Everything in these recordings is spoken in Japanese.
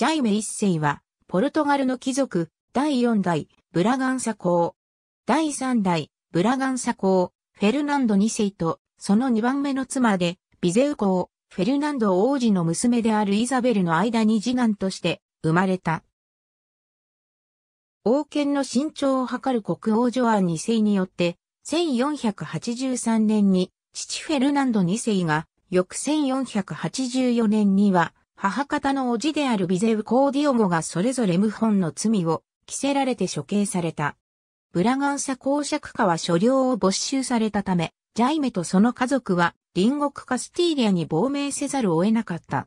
ジャイメ一世は、ポルトガルの貴族、第四代、ブラガンサ公。第三代、ブラガンサ公、フェルナンド二世と、その二番目の妻で、ビゼウ公、フェルナンド王子の娘であるイザベルの間に次男として生まれた。王権の身長を図る国王ジョアン二世によって、1483年に父フェルナンド二世が、翌1484年には母方の叔父であるビゼウ・コーディオゴがそれぞれ謀反の罪を着せられて処刑された。ブラガンサ公爵家は所領を没収されたため、ジャイメとその家族は隣国カスティーリアに亡命せざるを得なかった。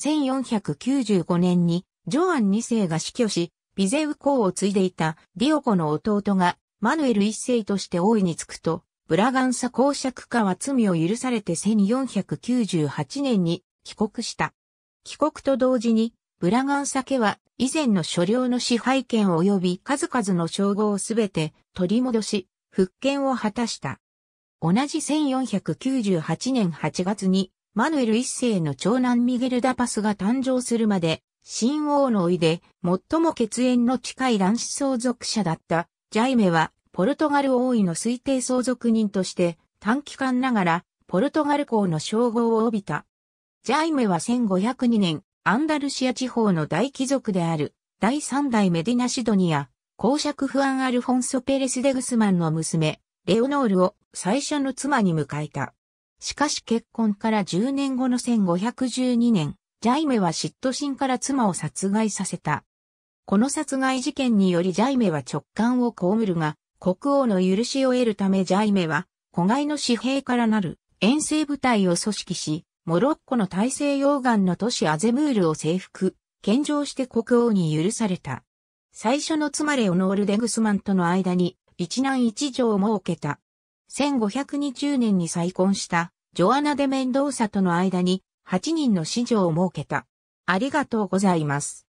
1495年にジョアン2世が死去し、ビゼウ公を継いでいたディオコの弟がマヌエル1世として王位につくと、ブラガンサ公爵家は罪を許されて1498年に帰国した。帰国と同時に、ブラガンサ家は以前の所領の支配権及び数々の称号をすべて取り戻し、復権を果たした。同じ1498年8月に、マヌエル一世の長男ミゲルダパスが誕生するまで、新王のおいで、最も血縁の近い男子相続者だった、ジャイメは、ポルトガル王位の推定相続人として、短期間ながら、ポルトガル公の称号を帯びた。ジャイメは1502年、アンダルシア地方の大貴族である、第三代メディナシドニア、公爵フアン・アルフォンソ・ペレス・デグスマンの娘、レオノールを最初の妻に迎えた。しかし結婚から10年後の1512年、ジャイメは嫉妬心から妻を殺害させた。この殺害事件によりジャイメは直感を被るが、国王の許しを得るためジャイメは、子外の紙幣からなる遠征部隊を組織し、モロッコの大西洋岸の都市アゼムールを征服、献上して国王に許された。最初の妻レオノール・デグスマンとの間に一男一女を設けた。1520年に再婚したジョアナ・デ・メンドーサとの間に8人の子女を設けた。ありがとうございます。